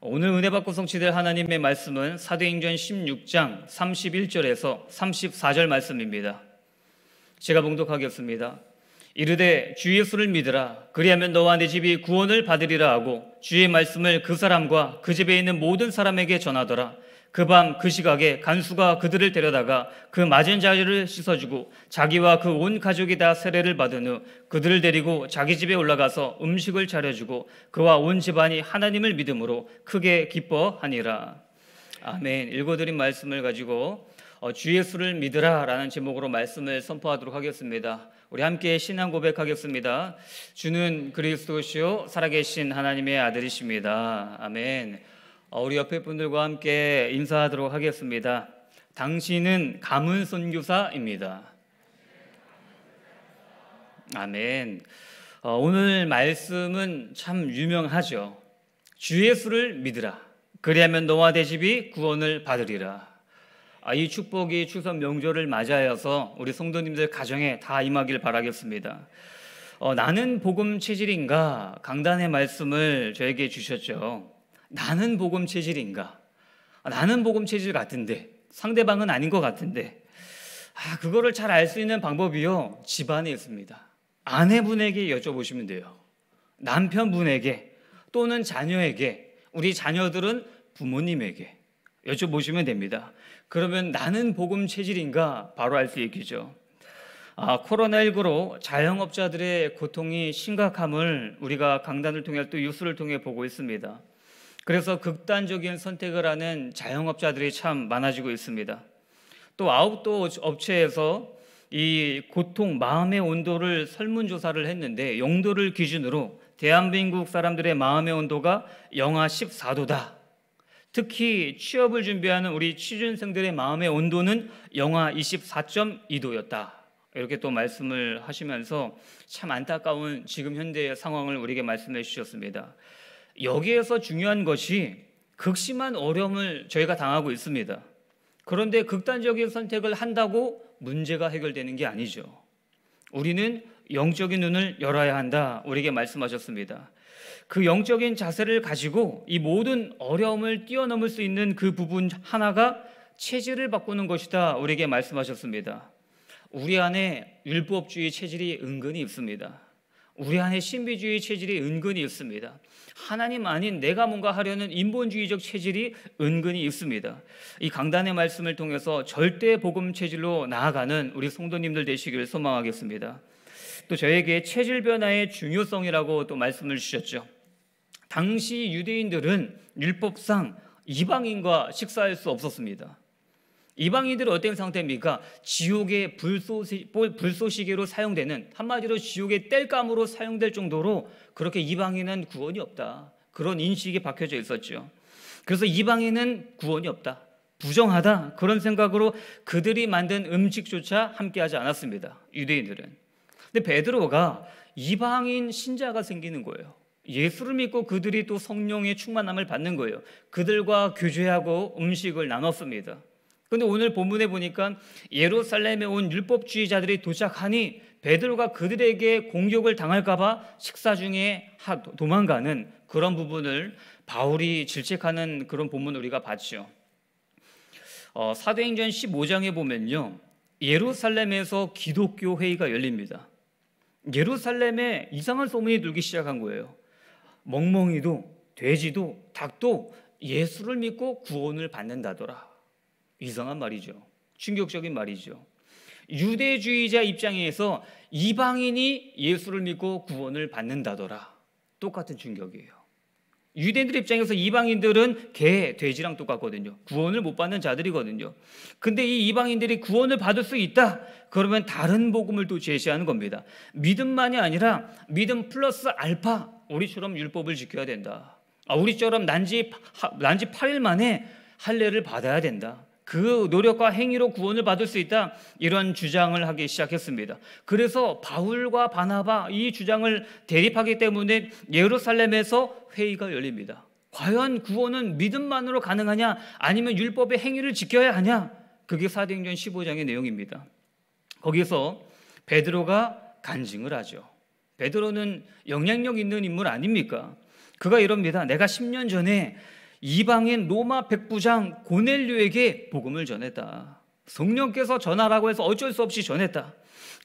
오늘 은혜 받고 성취될 하나님의 말씀은 사도행전 16장 31절에서 34절 말씀입니다. 제가 봉독하겠습니다. 이르되 주 예수를 믿으라 그리하면 너와 네 집이 구원을 받으리라 하고 주의 말씀을 그 사람과 그 집에 있는 모든 사람에게 전하더라 그밤그 그 시각에 간수가 그들을 데려다가 그 맞은 자리를 씻어주고 자기와 그 온 가족이 다 세례를 받은 후 그들을 데리고 자기 집에 올라가서 음식을 차려주고 그와 온 집안이 하나님을 믿음으로 크게 기뻐하니라. 아멘. 읽어드린 말씀을 가지고 어, 주 예수를 믿으라라는 제목으로 말씀을 선포하도록 하겠습니다. 우리 함께 신앙 고백하겠습니다. 주는 그리스도시요 살아계신 하나님의 아들이십니다. 아멘. 어, 우리 옆에 분들과 함께 인사하도록 하겠습니다. 당신은 가문 선교사입니다. 아멘. 어, 오늘 말씀은 참 유명하죠. 주 예수를 믿으라. 그리하면 너와 내 집이 구원을 받으리라. 아, 이 축복이 추석 명절을 맞이하여서 우리 성도님들 가정에 다 임하길 바라겠습니다. 어, 나는 복음 체질인가 강단의 말씀을 저에게 주셨죠. 나는 복음 체질인가? 아, 나는 복음 체질 같은데 상대방은 아닌 것 같은데 아, 그거를 잘 알 수 있는 방법이요 집안에 있습니다. 아내분에게 여쭤보시면 돼요. 남편분에게 또는 자녀에게 우리 자녀들은 부모님에게 여쭤보시면 됩니다. 그러면 나는 복음 체질인가 바로 알 수 있겠죠. 아, 코로나19로 자영업자들의 고통이 심각함을 우리가 강단을 통해 또 뉴스를 통해 보고 있습니다. 그래서 극단적인 선택을 하는 자영업자들이 참 많아지고 있습니다. 또 아웃도어 업체에서 이 고통, 마음의 온도를 설문조사를 했는데 영도를 기준으로 대한민국 사람들의 마음의 온도가 영하 14도다. 특히 취업을 준비하는 우리 취준생들의 마음의 온도는 영하 24.2도였다. 이렇게 또 말씀을 하시면서 참 안타까운 지금 현대의 상황을 우리에게 말씀해 주셨습니다. 여기에서 중요한 것이 극심한 어려움을 저희가 당하고 있습니다. 그런데 극단적인 선택을 한다고 문제가 해결되는 게 아니죠. 우리는 영적인 눈을 열어야 한다. 우리에게 말씀하셨습니다. 그 영적인 자세를 가지고 이 모든 어려움을 뛰어넘을 수 있는 그 부분 하나가 체질을 바꾸는 것이다. 우리에게 말씀하셨습니다. 우리 안에 율법주의 체질이 은근히 있습니다. 우리 안에 신비주의 체질이 은근히 있습니다. 하나님 아닌 내가 뭔가 하려는 인본주의적 체질이 은근히 있습니다. 이 강단의 말씀을 통해서 절대 복음 체질로 나아가는 우리 성도님들 되시기를 소망하겠습니다. 또 저에게 체질 변화의 중요성이라고 또 말씀을 주셨죠. 당시 유대인들은 율법상 이방인과 식사할 수 없었습니다. 이방인들은 어떤 상태입니까? 지옥의 불쏘시, 불쏘시개로 사용되는 한마디로 지옥의 땔감으로 사용될 정도로 그렇게 이방인은 구원이 없다. 그런 인식이 박혀져 있었죠. 그래서 이방인은 구원이 없다. 부정하다. 그런 생각으로 그들이 만든 음식조차 함께하지 않았습니다. 유대인들은. 근데 베드로가 이방인 신자가 생기는 거예요. 예수를 믿고 그들이 또 성령의 충만함을 받는 거예요. 그들과 교제하고 음식을 나눴습니다. 근데 오늘 본문에 보니까 예루살렘에 온 율법주의자들이 도착하니 베드로가 그들에게 공격을 당할까봐 식사 중에 도망가는 그런 부분을 바울이 질책하는 그런 본문을 우리가 봤죠. 어, 사도행전 15장에 보면요. 예루살렘에서 기독교 회의가 열립니다. 예루살렘에 이상한 소문이 들기 시작한 거예요. 멍멍이도 돼지도 닭도 예수를 믿고 구원을 받는다더라. 이상한 말이죠. 충격적인 말이죠. 유대주의자 입장에서 이방인이 예수를 믿고 구원을 받는다더라. 똑같은 충격이에요. 유대인들 입장에서 이방인들은 개, 돼지랑 똑같거든요. 구원을 못 받는 자들이거든요. 근데 이 이방인들이 구원을 받을 수 있다. 그러면 다른 복음을 또 제시하는 겁니다. 믿음만이 아니라 믿음 플러스 알파. 우리처럼 율법을 지켜야 된다. 아, 우리처럼 난지 난지 8일 만에 할례를 받아야 된다. 그 노력과 행위로 구원을 받을 수 있다. 이런 주장을 하기 시작했습니다. 그래서 바울과 바나바 이 주장을 대립하기 때문에 예루살렘에서 회의가 열립니다. 과연 구원은 믿음만으로 가능하냐? 아니면 율법의 행위를 지켜야 하냐? 그게 사도행전 15장의 내용입니다. 거기서 베드로가 간증을 하죠. 베드로는 영향력 있는 인물 아닙니까? 그가 이럽니다. 내가 10년 전에 이방인 로마 백부장 고넬류에게 복음을 전했다. 성령께서 전하라고 해서 어쩔 수 없이 전했다.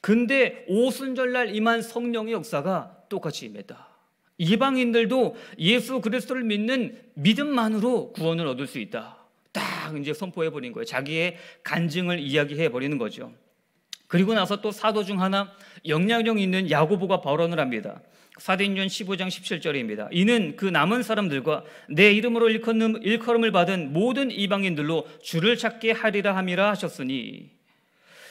근데 오순절날 임한 성령의 역사가 똑같이 임했다. 이방인들도 예수 그리스도를 믿는 믿음만으로 구원을 얻을 수 있다. 딱 이제 선포해 버린 거예요. 자기의 간증을 이야기해 버리는 거죠. 그리고 나서 또 사도 중 하나 영향력 있는 야고보가 발언을 합니다. 사도행전 15장 17절입니다. 이는 그 남은 사람들과 내 이름으로 일컬음을 받은 모든 이방인들로 주를 찾게 하리라 함이라 하셨으니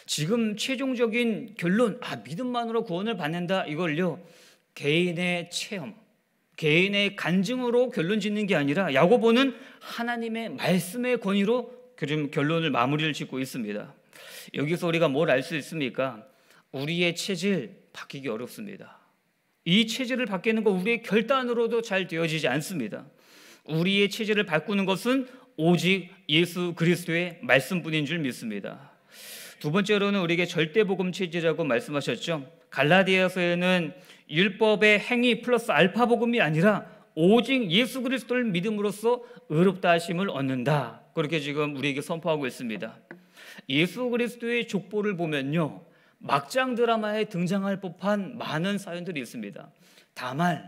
지금 최종적인 결론 아 믿음만으로 구원을 받는다 이걸요 개인의 체험 개인의 간증으로 결론 짓는 게 아니라 야고보는 하나님의 말씀의 권위로 결론을 마무리를 짓고 있습니다. 여기서 우리가 뭘 알 수 있습니까? 우리의 체질 바뀌기 어렵습니다. 이 체질을 바뀌는 건 우리의 결단으로도 잘 되어지지 않습니다. 우리의 체질을 바꾸는 것은 오직 예수 그리스도의 말씀뿐인 줄 믿습니다. 두 번째로는 우리에게 절대 복음 체질이라고 말씀하셨죠. 갈라디아서에는 율법의 행위 플러스 알파 복음이 아니라 오직 예수 그리스도를 믿음으로써 의롭다 하심을 얻는다. 그렇게 지금 우리에게 선포하고 있습니다. 예수 그리스도의 족보를 보면요. 막장 드라마에 등장할 법한 많은 사연들이 있습니다. 다만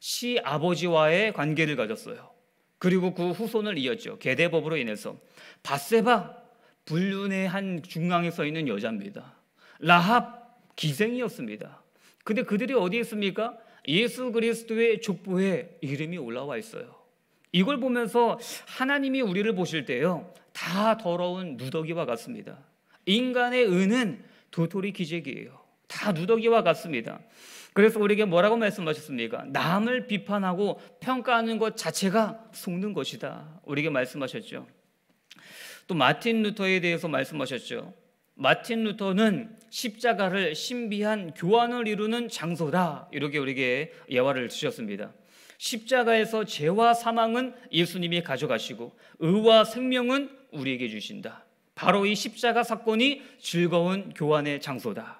시 아버지와의 관계를 가졌어요. 그리고 그 후손을 이었죠. 계대법으로 인해서 바세바 불륜의 한 중앙에 서 있는 여자입니다. 라합 기생이었습니다. 근데 그들이 어디에 있습니까? 예수 그리스도의 족보에 이름이 올라와 있어요. 이걸 보면서 하나님이 우리를 보실 때요. 다 더러운 누더기와 같습니다. 인간의 은은 도토리 기재기예요. 다 누더기와 같습니다. 그래서 우리에게 뭐라고 말씀하셨습니까? 남을 비판하고 평가하는 것 자체가 속는 것이다. 우리에게 말씀하셨죠. 또 마틴 루터에 대해서 말씀하셨죠. 마틴 루터는 십자가를 신비한 교환을 이루는 장소다. 이렇게 우리에게 예화를 주셨습니다. 십자가에서 죄와 사망은 예수님이 가져가시고 의와 생명은 우리에게 주신다. 바로 이 십자가 사건이 즐거운 교환의 장소다.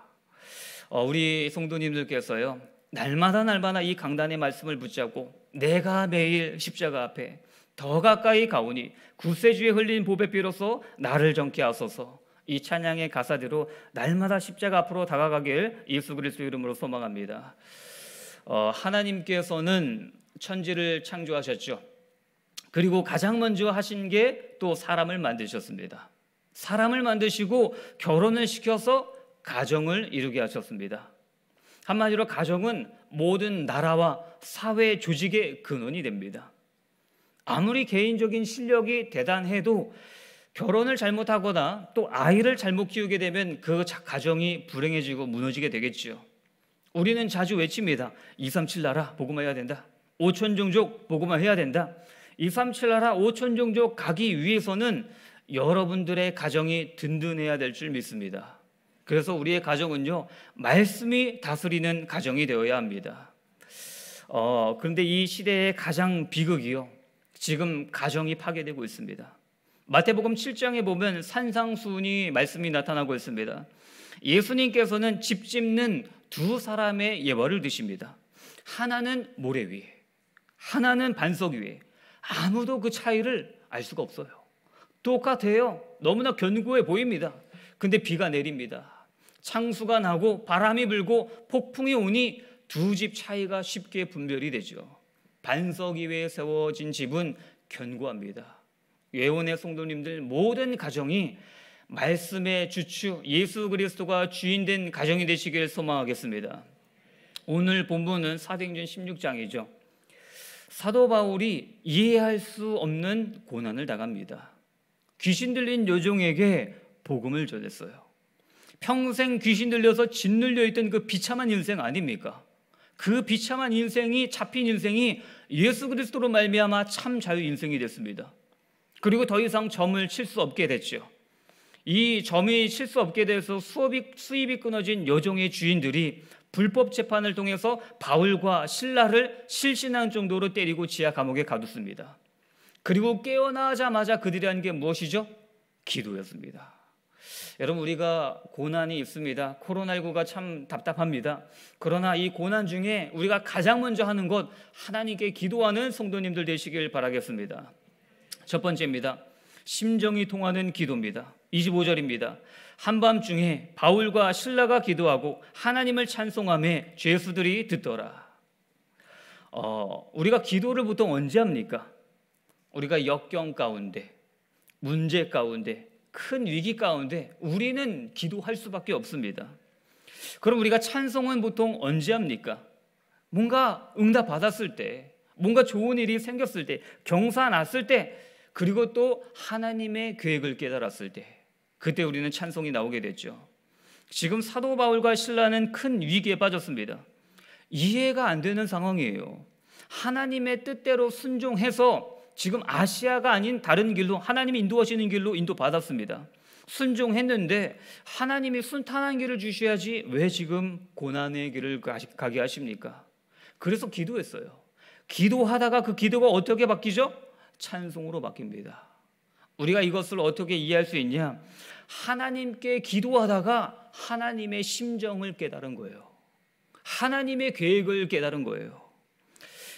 어, 우리 성도님들께서요. 날마다 날마다 이 강단의 말씀을 붙잡고 내가 매일 십자가 앞에 더 가까이 가오니 구세주의 흘린 보배비로서 나를 정케 하소서. 이 찬양의 가사대로 날마다 십자가 앞으로 다가가길 예수 그리스도 이름으로 소망합니다. 어, 하나님께서는 천지를 창조하셨죠. 그리고 가장 먼저 하신 게 또 사람을 만드셨습니다. 사람을 만드시고 결혼을 시켜서 가정을 이루게 하셨습니다. 한마디로 가정은 모든 나라와 사회 조직의 근원이 됩니다. 아무리 개인적인 실력이 대단해도 결혼을 잘못하거나 또 아이를 잘못 키우게 되면 그 가정이 불행해지고 무너지게 되겠지요. 우리는 자주 외칩니다. 237 나라 복음화해야 된다. 5천 종족 보고만 해야 된다. 237 나라 5천 종족 가기 위해서는 여러분들의 가정이 든든해야 될 줄 믿습니다. 그래서 우리의 가정은요, 말씀이 다스리는 가정이 되어야 합니다. 어, 그런데 이 시대의 가장 비극이요. 지금 가정이 파괴되고 있습니다. 마태복음 7장에 보면 산상수훈이 말씀이 나타나고 있습니다. 예수님께서는 집 짓는 두 사람의 예벌을 드십니다. 하나는 모래 위에, 하나는 반석 위에. 아무도 그 차이를 알 수가 없어요. 똑같아요. 너무나 견고해 보입니다. 근데 비가 내립니다. 창수가 나고 바람이 불고 폭풍이 오니 두 집 차이가 쉽게 분별이 되죠. 반석 위에 세워진 집은 견고합니다. 예원의 성도님들 모든 가정이 말씀의 주추 예수 그리스도가 주인된 가정이 되시길 소망하겠습니다. 오늘 본문은 사행전 16장이죠. 사도 바울이 이해할 수 없는 고난을 당합니다. 귀신 들린 요정에게 복음을 전했어요. 평생 귀신 들려서 짓눌려 있던 그 비참한 인생 아닙니까? 그 비참한 인생이 잡힌 인생이 예수 그리스도로 말미암아 참 자유 인생이 됐습니다. 그리고 더 이상 점을 칠 수 없게 됐죠. 이 점이 칠 수 없게 돼서 수업이 수입이 끊어진 여종의 주인들이 불법 재판을 통해서 바울과 신라를 실신한 정도로 때리고 지하 감옥에 가뒀습니다. 그리고 깨어나자마자 그들이 한 게 무엇이죠? 기도였습니다. 여러분 우리가 고난이 있습니다. 코로나19가 참 답답합니다. 그러나 이 고난 중에 우리가 가장 먼저 하는 것 하나님께 기도하는 성도님들 되시길 바라겠습니다. 첫 번째입니다. 심정이 통하는 기도입니다. 25절입니다. 한밤중에 바울과 신라가 기도하고 하나님을 찬송함에 죄수들이 듣더라. 어, 우리가 기도를 보통 언제 합니까? 우리가 역경 가운데, 문제 가운데, 큰 위기 가운데 우리는 기도할 수밖에 없습니다. 그럼 우리가 찬송은 보통 언제 합니까? 뭔가 응답 받았을 때, 뭔가 좋은 일이 생겼을 때, 경사 났을 때, 그리고 또 하나님의 계획을 깨달았을 때. 그때 우리는 찬송이 나오게 됐죠. 지금 사도 바울과 신라는 큰 위기에 빠졌습니다. 이해가 안 되는 상황이에요. 하나님의 뜻대로 순종해서 지금 아시아가 아닌 다른 길로 하나님이 인도하시는 길로 인도받았습니다. 순종했는데 하나님이 순탄한 길을 주셔야지 왜 지금 고난의 길을 가게 하십니까? 그래서 기도했어요. 기도하다가 그 기도가 어떻게 바뀌죠? 찬송으로 바뀝니다. 우리가 이것을 어떻게 이해할 수 있냐? 하나님께 기도하다가 하나님의 심정을 깨달은 거예요. 하나님의 계획을 깨달은 거예요.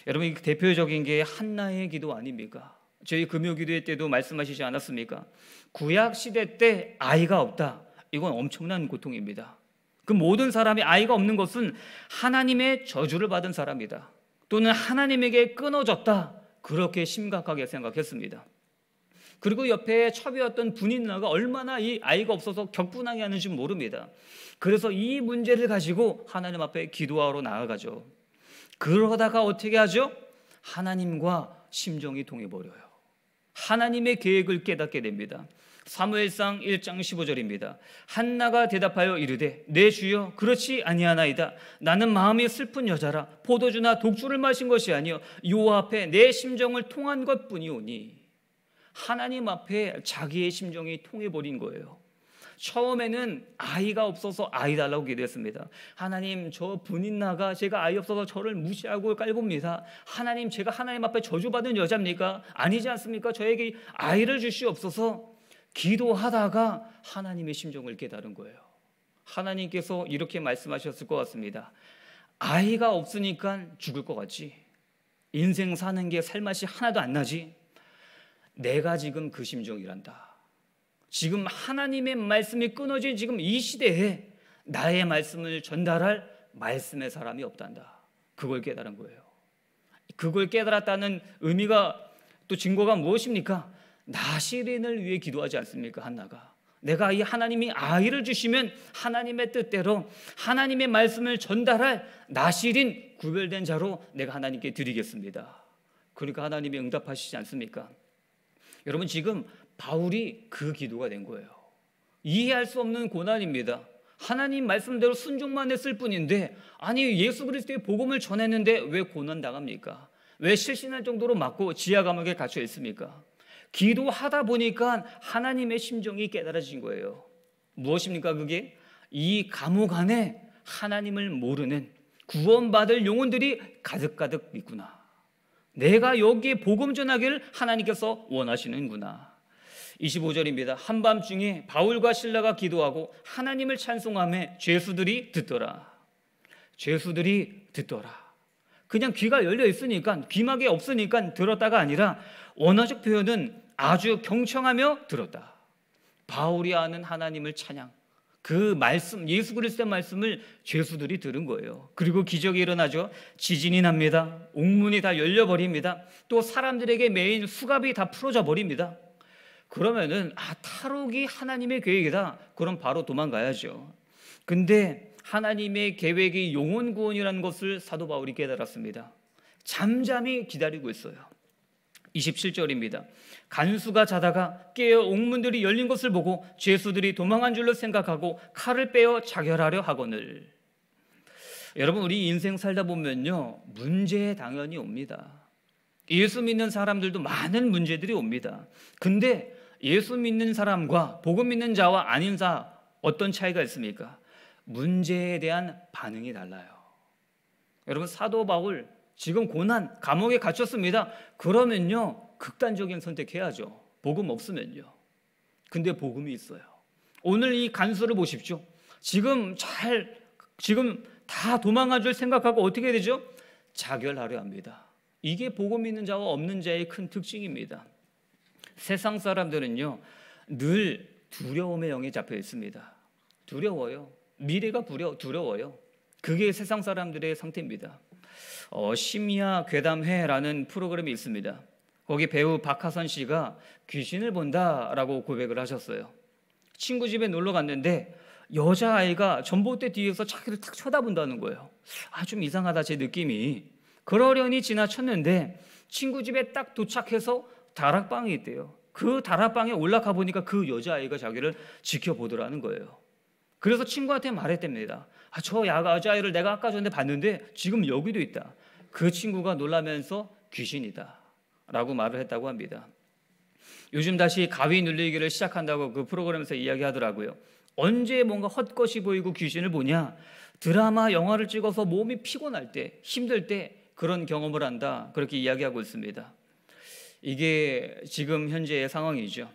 여러분, 대표적인 게 한나의 기도 아닙니까? 저희 금요 기도회 때도 말씀하시지 않았습니까? 구약 시대 때 아이가 없다. 이건 엄청난 고통입니다. 그 모든 사람이 아이가 없는 것은 하나님의 저주를 받은 사람이다. 또는 하나님에게 끊어졌다. 그렇게 심각하게 생각했습니다. 그리고 옆에 첩이었던 분인나가 얼마나 이 아이가 없어서 격분하게 하는지 모릅니다. 그래서 이 문제를 가지고 하나님 앞에 기도하러 나아가죠. 그러다가 어떻게 하죠? 하나님과 심정이 동해버려요. 하나님의 계획을 깨닫게 됩니다. 사무엘상 1장 15절입니다. 한나가 대답하여 이르되 내 네, 주여 그렇지 아니하나이다. 나는 마음이 슬픈 여자라 포도주나 독주를 마신 것이 아니요 여 앞에 내 심정을 통한 것뿐이오니 하나님 앞에 자기의 심정이 통해버린 거예요. 처음에는 아이가 없어서 아이 달라고 기도했습니다. 하나님 저 분인나가 제가 아이 없어서 저를 무시하고 깔봅니다. 하나님 제가 하나님 앞에 저주받은 여자입니까? 아니지 않습니까? 저에게 아이를 주시옵소서 기도하다가 하나님의 심정을 깨달은 거예요. 하나님께서 이렇게 말씀하셨을 것 같습니다. 아이가 없으니까 죽을 것 같지. 인생 사는 게 살맛이 하나도 안 나지. 내가 지금 그 심정이란다. 지금 하나님의 말씀이 끊어진 지금 이 시대에 나의 말씀을 전달할 말씀의 사람이 없단다. 그걸 깨달은 거예요. 그걸 깨달았다는 의미가 또 증거가 무엇입니까? 나시린을 위해 기도하지 않습니까? 한나가. 내가 이 하나님이 아이를 주시면 하나님의 뜻대로 하나님의 말씀을 전달할 나시린 구별된 자로 내가 하나님께 드리겠습니다. 그러니까 하나님이 응답하시지 않습니까? 여러분 지금 바울이 그 기도가 된 거예요. 이해할 수 없는 고난입니다. 하나님 말씀대로 순종만 했을 뿐인데 아니 예수 그리스도의 복음을 전했는데 왜 고난 당합니까? 왜 실신할 정도로 맞고 지하 감옥에 갇혀 있습니까? 기도하다 보니까 하나님의 심정이 깨달아진 거예요. 무엇입니까 그게? 이 감옥 안에 하나님을 모르는 구원받을 영혼들이 가득가득 있구나. 내가 여기에 복음 전하기를 하나님께서 원하시는구나. 25절입니다. 한밤중에 바울과 신라가 기도하고 하나님을 찬송함에 죄수들이 듣더라. 죄수들이 듣더라. 그냥 귀가 열려 있으니까 귀막이 없으니까 들었다가 아니라 원어적 표현은 아주 경청하며 들었다. 바울이 아는 하나님을 찬양. 그 말씀, 예수 그리스도의 말씀을 죄수들이 들은 거예요. 그리고 기적이 일어나죠. 지진이 납니다. 옥문이 다 열려버립니다. 또 사람들에게 매인 수갑이 다 풀어져 버립니다. 그러면은, 아, 탈옥이 하나님의 계획이다. 그럼 바로 도망가야죠. 근데 하나님의 계획이 영혼 구원이라는 것을 사도 바울이 깨달았습니다. 잠잠히 기다리고 있어요. 27절입니다. 간수가 자다가 깨어 옥문들이 열린 것을 보고 죄수들이 도망한 줄로 생각하고 칼을 빼어 자결하려 하거늘. 여러분 우리 인생 살다 보면요 문제 당연히 옵니다. 예수 믿는 사람들도 많은 문제들이 옵니다. 근데 예수 믿는 사람과 복음 믿는 자와 아닌 자 어떤 차이가 있습니까? 문제에 대한 반응이 달라요. 여러분 사도 바울 지금 고난, 감옥에 갇혔습니다. 그러면요, 극단적인 선택해야죠. 복음 없으면요. 근데 복음이 있어요. 오늘 이 간수를 보십시오. 지금 잘, 지금 다 도망가 줄 생각하고 어떻게 되죠? 자결하려 합니다. 이게 복음 있는 자와 없는 자의 큰 특징입니다. 세상 사람들은요, 늘 두려움의 영에 잡혀 있습니다. 두려워요. 미래가 두려워요. 그게 세상 사람들의 상태입니다. 어, 심야 괴담회라는 프로그램이 있습니다. 거기 배우 박하선 씨가 귀신을 본다라고 고백을 하셨어요. 친구 집에 놀러 갔는데 여자아이가 전봇대 뒤에서 자기를 탁 쳐다본다는 거예요. 아, 좀 이상하다, 제 느낌이. 그러려니 지나쳤는데 친구 집에 딱 도착해서 다락방이 있대요. 그 다락방에 올라가 보니까 그 여자아이가 자기를 지켜보더라는 거예요. 그래서 친구한테 말했답니다. 아, 저가자아이를 아, 내가 아까 전에 봤는데 지금 여기도 있다. 그 친구가 놀라면서 귀신이다. 라고 말을 했다고 합니다. 요즘 다시 가위 눌리기를 시작한다고 그 프로그램에서 이야기하더라고요. 언제 뭔가 헛것이 보이고 귀신을 보냐? 드라마, 영화를 찍어서 몸이 피곤할 때, 힘들 때 그런 경험을 한다. 그렇게 이야기하고 있습니다. 이게 지금 현재의 상황이죠.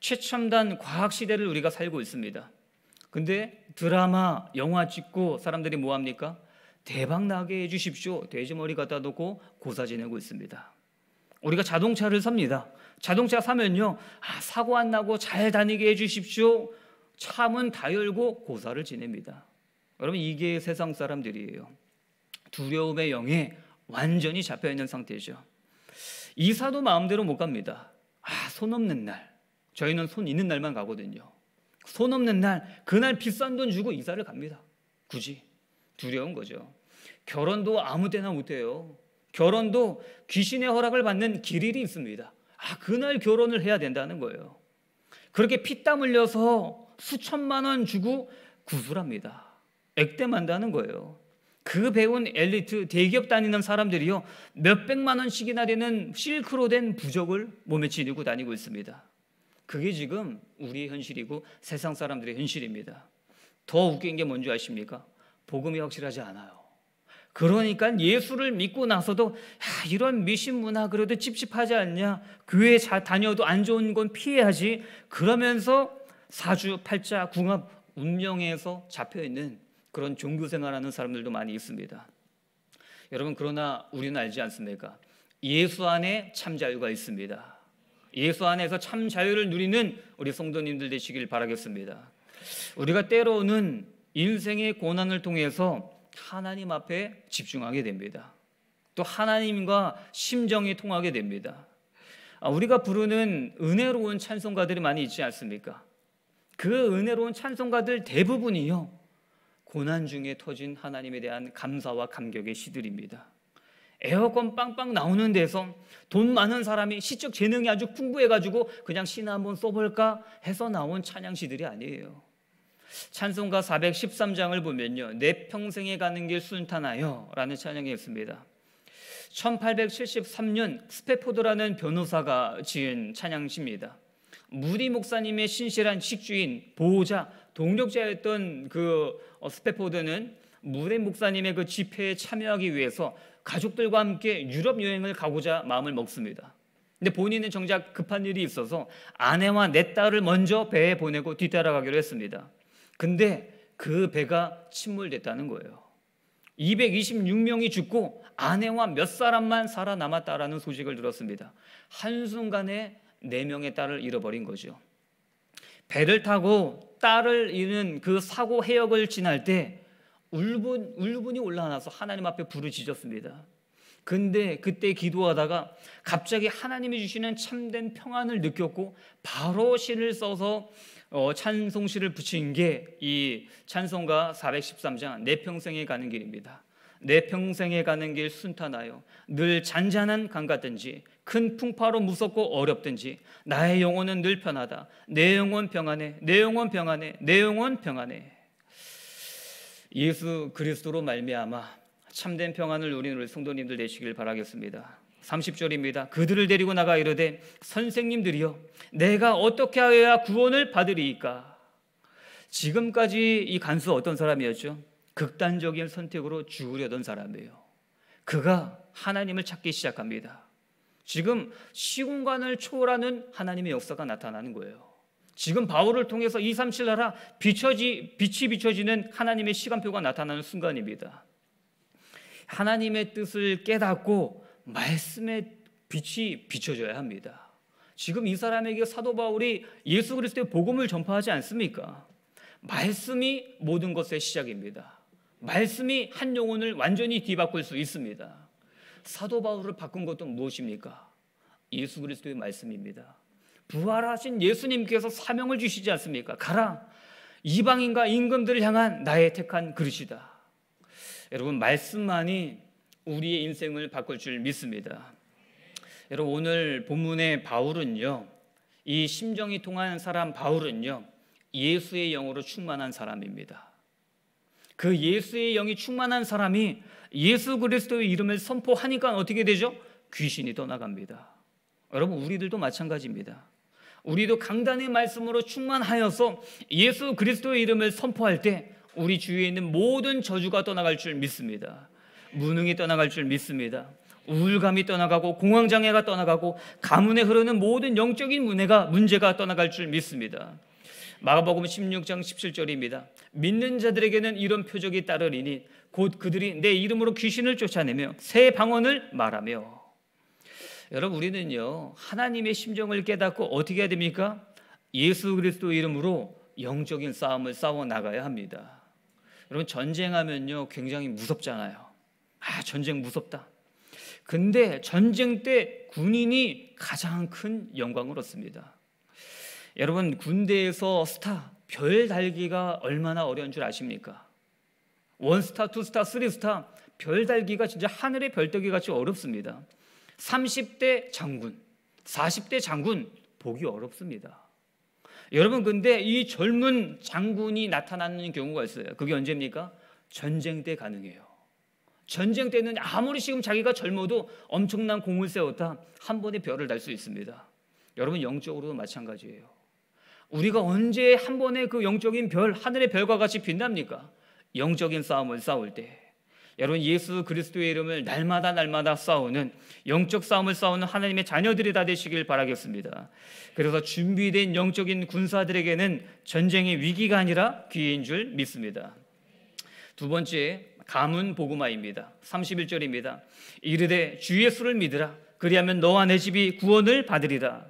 최첨단 과학 시대를 우리가 살고 있습니다. 근데 드라마, 영화 찍고 사람들이 뭐 합니까? 대박 나게 해 주십시오. 돼지머리 갖다 놓고 고사 지내고 있습니다. 우리가 자동차를 삽니다. 자동차 사면요. 아, 사고 안 나고 잘 다니게 해 주십시오. 차 문 다 열고 고사를 지냅니다. 여러분 이게 세상 사람들이에요. 두려움의 영에 완전히 잡혀 있는 상태죠. 이사도 마음대로 못 갑니다. 아, 손 없는 날. 저희는 손 있는 날만 가거든요. 손 없는 날, 그날 비싼 돈 주고 이사를 갑니다. 굳이. 두려운 거죠. 결혼도 아무 때나 못해요. 결혼도 귀신의 허락을 받는 길일이 있습니다. 아, 그날 결혼을 해야 된다는 거예요. 그렇게 피땀 흘려서 수천만 원 주고 구술합니다. 액땜한다는 거예요. 그 배운 엘리트 대기업 다니는 사람들이요. 몇백만 원씩이나 되는 실크로 된 부적을 몸에 지니고 다니고 있습니다. 그게 지금 우리의 현실이고 세상 사람들의 현실입니다. 더 웃긴 게 뭔지 아십니까? 복음이 확실하지 않아요. 그러니까 예수를 믿고 나서도 야, 이런 미신 문화 그래도 찝찝하지 않냐? 교회 잘 다녀도 안 좋은 건 피해야지. 그러면서 사주 팔자 궁합 운명에서 잡혀 있는 그런 종교 생활하는 사람들도 많이 있습니다. 여러분 그러나 우리는 알지 않습니까? 예수 안에 참 자유가 있습니다. 예수 안에서 참 자유를 누리는 우리 성도님들 되시길 바라겠습니다. 우리가 때로는 인생의 고난을 통해서 하나님 앞에 집중하게 됩니다. 또 하나님과 심정이 통하게 됩니다. 아, 우리가 부르는 은혜로운 찬송가들이 많이 있지 않습니까? 그 은혜로운 찬송가들 대부분이요. 고난 중에 터진 하나님에 대한 감사와 감격의 시들입니다. 에어컨 빵빵 나오는 데서 돈 많은 사람이 시적 재능이 아주 풍부해가지고 그냥 시나 한번 써볼까 해서 나온 찬양시들이 아니에요. 찬송가 413장을 보면요. 내 평생에 가는 길 순탄하여 라는 찬양이 있습니다. 1873년 스페포드라는 변호사가 지은 찬양시입니다. 무디 목사님의 신실한 식주인, 보호자, 동력자였던 그 스페포드는 무디 목사님의 그 집회에 참여하기 위해서 가족들과 함께 유럽 여행을 가고자 마음을 먹습니다. 근데 본인은 정작 급한 일이 있어서 아내와 내 딸을 먼저 배에 보내고 뒤따라가기로 했습니다. 근데 그 배가 침몰됐다는 거예요. 226명이 죽고 아내와 몇 사람만 살아남았다라는 소식을 들었습니다. 한순간에 4명의 딸을 잃어버린 거죠. 배를 타고 딸을 잃은 그 사고 해역을 지날 때 울분, 울분이 올라와서 하나님 앞에 부르짖었습니다. 근데 그때 기도하다가 갑자기 하나님이 주시는 참된 평안을 느꼈고 바로 시를 써서 어, 찬송시를 붙인 게 이 찬송가 413장 내 평생에 가는 길입니다. 내 평생에 가는 길 순탄하여 늘 잔잔한 강 같든지 큰 풍파로 무섭고 어렵든지 나의 영혼은 늘 편하다. 내 영혼 평안해. 내 영혼 평안해. 내 영혼 평안해. 예수 그리스도로 말미암아 참된 평안을 누리는 우리 성도님들 되시길 바라겠습니다. 30절입니다. 그들을 데리고 나가 이르되 선생님들이여 내가 어떻게 하야 구원을 받으리이까? 지금까지 이 간수 어떤 사람이었죠? 극단적인 선택으로 죽으려던 사람이에요. 그가 하나님을 찾기 시작합니다. 지금 시공간을 초월하는 하나님의 역사가 나타나는 거예요. 지금 바울을 통해서 2, 3, 7나라 비춰지, 빛이 비춰지는 하나님의 시간표가 나타나는 순간입니다. 하나님의 뜻을 깨닫고 말씀의 빛이 비춰져야 합니다. 지금 이 사람에게 사도 바울이 예수 그리스도의 복음을 전파하지 않습니까? 말씀이 모든 것의 시작입니다. 말씀이 한 영혼을 완전히 뒤바꿀 수 있습니다. 사도 바울을 바꾼 것도 무엇입니까? 예수 그리스도의 말씀입니다. 부활하신 예수님께서 사명을 주시지 않습니까? 가라. 이방인과 임금들을 향한 나의 택한 그릇이다. 여러분, 말씀만이 우리의 인생을 바꿀 줄 믿습니다. 여러분, 오늘 본문의 바울은요, 이 심정이 통한 사람 바울은요, 예수의 영으로 충만한 사람입니다. 그 예수의 영이 충만한 사람이 예수 그리스도의 이름을 선포하니까 어떻게 되죠? 귀신이 떠나갑니다. 여러분, 우리들도 마찬가지입니다. 우리도 강단의 말씀으로 충만하여서 예수 그리스도의 이름을 선포할 때 우리 주위에 있는 모든 저주가 떠나갈 줄 믿습니다. 무능이 떠나갈 줄 믿습니다. 우울감이 떠나가고 공황장애가 떠나가고 가문에 흐르는 모든 영적인 문제가 문제가 떠나갈 줄 믿습니다. 마가복음 16장 17절입니다. 믿는 자들에게는 이런 표적이 따르리니 곧 그들이 내 이름으로 귀신을 쫓아내며 새 방언을 말하며 여러분 우리는요 하나님의 심정을 깨닫고 어떻게 해야 됩니까? 예수 그리스도 이름으로 영적인 싸움을 싸워 나가야 합니다. 여러분 전쟁하면요 굉장히 무섭잖아요. 아 전쟁 무섭다. 근데 전쟁 때 군인이 가장 큰 영광을 얻습니다. 여러분 군대에서 스타 별 달기가 얼마나 어려운 줄 아십니까? 원 스타, 투 스타, 쓰리 스타 별 달기가 진짜 하늘의 별떡이 같이 어렵습니다. 30대 장군, 40대 장군 보기 어렵습니다. 여러분 근데 이 젊은 장군이 나타나는 경우가 있어요. 그게 언제입니까? 전쟁 때 가능해요. 전쟁 때는 아무리 지금 자기가 젊어도 엄청난 공을 세웠다 한 번에 별을 달 수 있습니다. 여러분 영적으로도 마찬가지예요. 우리가 언제 한 번에 그 영적인 별 하늘의 별과 같이 빛납니까? 영적인 싸움을 싸울 때. 여러분 예수 그리스도의 이름을 날마다 날마다 싸우는 영적 싸움을 싸우는 하나님의 자녀들이 다 되시길 바라겠습니다. 그래서 준비된 영적인 군사들에게는 전쟁의 위기가 아니라 기회인 줄 믿습니다. 두 번째 가문 복음화입니다. 31절입니다. 이르되 주 예수를 믿으라 그리하면 너와 내 집이 구원을 받으리라.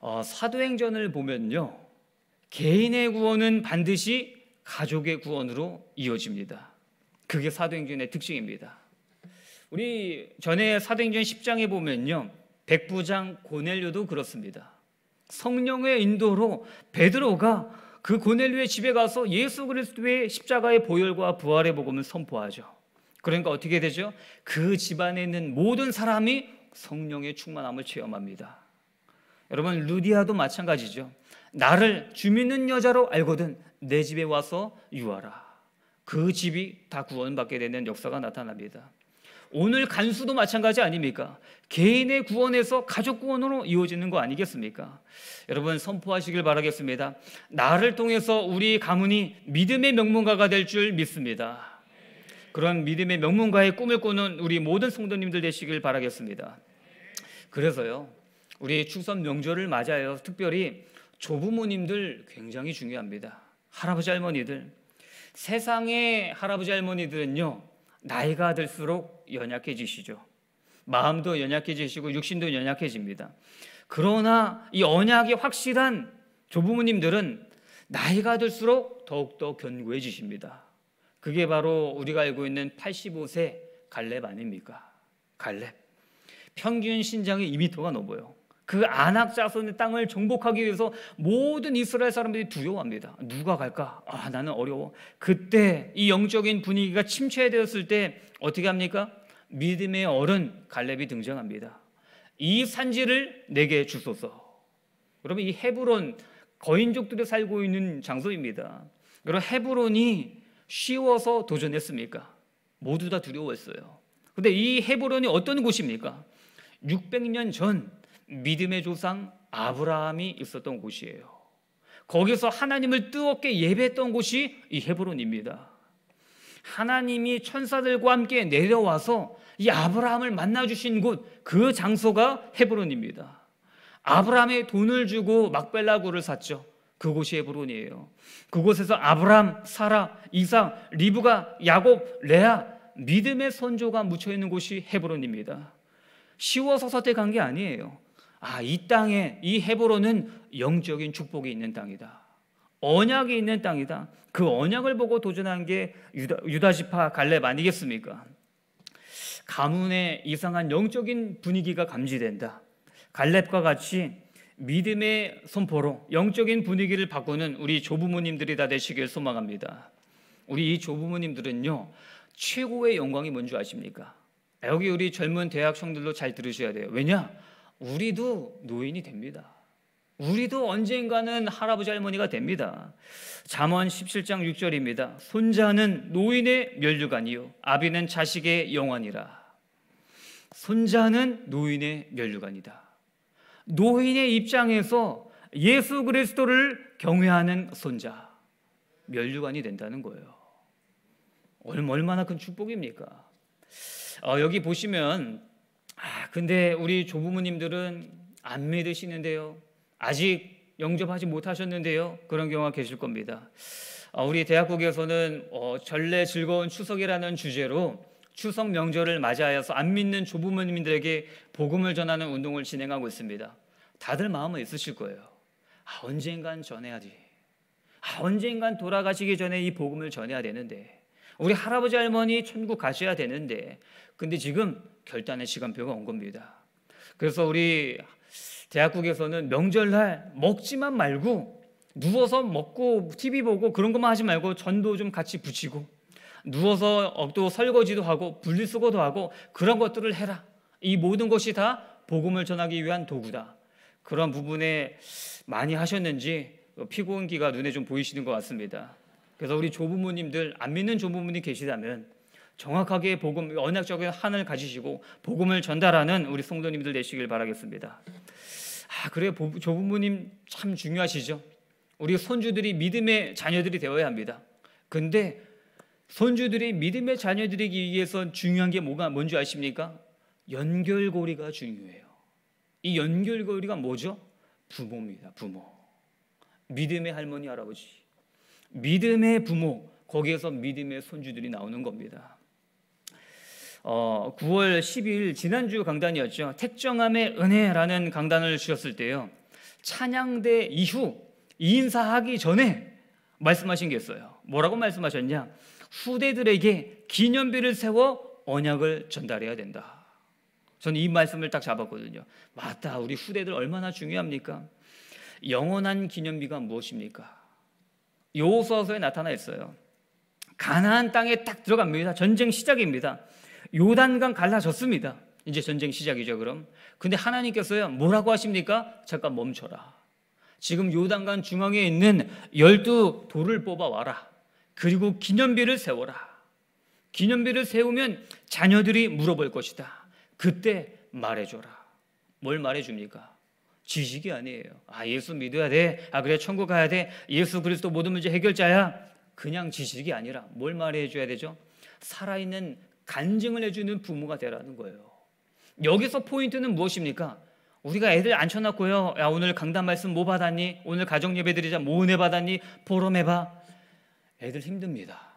어, 사도행전을 보면요. 개인의 구원은 반드시 가족의 구원으로 이어집니다. 그게 사도행전의 특징입니다. 우리 전에 사도행전 10장에 보면요. 백부장 고넬료도 그렇습니다. 성령의 인도로 베드로가 그 고넬료의 집에 가서 예수 그리스도의 십자가의 보혈과 부활의 복음을 선포하죠. 그러니까 어떻게 되죠? 그 집안에 있는 모든 사람이 성령의 충만함을 체험합니다. 여러분 루디아도 마찬가지죠. 나를 주민는 여자로 알거든 내 집에 와서 유하라. 그 집이 다 구원받게 되는 역사가 나타납니다. 오늘 간수도 마찬가지 아닙니까? 개인의 구원에서 가족 구원으로 이어지는 거 아니겠습니까? 여러분 선포하시길 바라겠습니다. 나를 통해서 우리 가문이 믿음의 명문가가 될 줄 믿습니다. 그런 믿음의 명문가의 꿈을 꾸는 우리 모든 성도님들 되시길 바라겠습니다. 그래서요. 우리 추선 명절을 맞아요. 특별히 조부모님들 굉장히 중요합니다. 할아버지 할머니들 세상의 할아버지 할머니들은요 나이가 들수록 연약해지시죠. 마음도 연약해지시고 육신도 연약해집니다. 그러나 이 언약이 확실한 조부모님들은 나이가 들수록 더욱더 견고해지십니다. 그게 바로 우리가 알고 있는 85세 갈렙 아닙니까? 갈렙. 평균 신장이 2미터가 넘어요. 그 안악 자손의 땅을 정복하기 위해서 모든 이스라엘 사람들이 두려워합니다. 누가 갈까? 아, 나는 어려워. 그때 이 영적인 분위기가 침체되었을 때 어떻게 합니까? 믿음의 어른 갈렙이 등장합니다. 이 산지를 내게 주소서. 그러면 이 헤브론 거인족들이 살고 있는 장소입니다. 여러 헤브론이 쉬워서 도전했습니까? 모두 다 두려워했어요. 근데 이 헤브론이 어떤 곳입니까? 600년 전 믿음의 조상 아브라함이 있었던 곳이에요. 거기서 하나님을 뜨겁게 예배했던 곳이 이 헤브론입니다. 하나님이 천사들과 함께 내려와서 이 아브라함을 만나 주신 곳 그 장소가 헤브론입니다. 아브라함의 돈을 주고 막벨라구를 샀죠. 그곳이 헤브론이에요. 그곳에서 아브람, 사라, 이상, 리브가, 야곱, 레아 믿음의 선조가 묻혀 있는 곳이 헤브론입니다. 쉬워서 선택한 게 아니에요. 아, 이 땅에 이 헤브론은 영적인 축복이 있는 땅이다. 언약이 있는 땅이다. 그 언약을 보고 도전한 게 유다, 유다지파 갈렙 아니겠습니까? 가문의 이상한 영적인 분위기가 감지된다. 갈렙과 같이 믿음의 선포로 영적인 분위기를 바꾸는 우리 조부모님들이 다 되시길 소망합니다. 우리 이 조부모님들은요, 최고의 영광이 뭔지 아십니까? 여기 우리 젊은 대학생들도 잘 들으셔야 돼요. 왜냐? 우리도 노인이 됩니다. 우리도 언젠가는 할아버지 할머니가 됩니다. 잠언 17장 6절입니다. 손자는 노인의 면류관이요 아비는 자식의 영원이라. 손자는 노인의 면류관이다. 노인의 입장에서 예수 그리스도를 경외하는 손자 면류관이 된다는 거예요. 얼마나 큰 축복입니까? 어, 여기 보시면 아, 근데 우리 조부모님들은 안 믿으시는데요. 아직 영접하지 못하셨는데요. 그런 경우가 계실 겁니다. 어, 우리 대학국에서는 어, 전래 즐거운 추석이라는 주제로 추석 명절을 맞이하여서 안 믿는 조부모님들에게 복음을 전하는 운동을 진행하고 있습니다. 다들 마음은 있으실 거예요. 아, 언젠간 전해야지. 아, 언젠간 돌아가시기 전에 이 복음을 전해야 되는데. 우리 할아버지 할머니 천국 가셔야 되는데. 근데 지금 결단의 시간표가 온 겁니다. 그래서 우리 대학국에서는 명절날 먹지만 말고 누워서 먹고 TV 보고 그런 것만 하지 말고 전도 좀 같이 붙이고 누워서 또 설거지도 하고 분리수거도 하고 그런 것들을 해라. 이 모든 것이 다 복음을 전하기 위한 도구다. 그런 부분에 많이 하셨는지 피고기가 눈에 좀 보이시는 것 같습니다. 그래서 우리 조부모님들 안 믿는 조부모님 계시다면 정확하게 복음 언약적인 한을 가지시고 복음을 전달하는 우리 성도님들 되시길 바라겠습니다. 아, 그래 조부모님 참 중요하시죠. 우리 손주들이 믿음의 자녀들이 되어야 합니다. 근데 손주들이 믿음의 자녀들이기 위해선 중요한 게 뭐가 뭔지 아십니까? 연결고리가 중요해요. 이 연결고리가 뭐죠? 부모입니다. 부모. 믿음의 할머니 할아버지. 믿음의 부모. 거기에서 믿음의 손주들이 나오는 겁니다. 어, 9월 12일 지난주 강단이었죠. 택정함의 은혜라는 강단을 주셨을 때요. 찬양대 이후 인사하기 전에 말씀하신 게 있어요. 뭐라고 말씀하셨냐? 후대들에게 기념비를 세워 언약을 전달해야 된다. 저는 이 말씀을 딱 잡았거든요. 맞다. 우리 후대들 얼마나 중요합니까? 영원한 기념비가 무엇입니까? 여호수아서에 나타나 있어요. 가나안 땅에 딱 들어갑니다. 전쟁 시작입니다. 요단강 갈라졌습니다. 이제 전쟁 시작이죠, 그럼. 근데 하나님께서요, 뭐라고 하십니까? 잠깐 멈춰라. 지금 요단강 중앙에 있는 열두 돌을 뽑아와라. 그리고 기념비를 세워라. 기념비를 세우면 자녀들이 물어볼 것이다. 그때 말해줘라. 뭘 말해줍니까? 지식이 아니에요. 아, 예수 믿어야 돼. 아, 그래, 천국 가야 돼. 예수 그리스도 모든 문제 해결자야. 그냥 지식이 아니라 뭘 말해줘야 되죠? 살아있는 간증을 해주는 부모가 되라는 거예요. 여기서 포인트는 무엇입니까? 우리가 애들 앉혀놨고요. 야, 오늘 강단 말씀 뭐 받았니? 오늘 가정 예배 드리자 뭐 은혜 받았니? 보름 해봐. 애들 힘듭니다.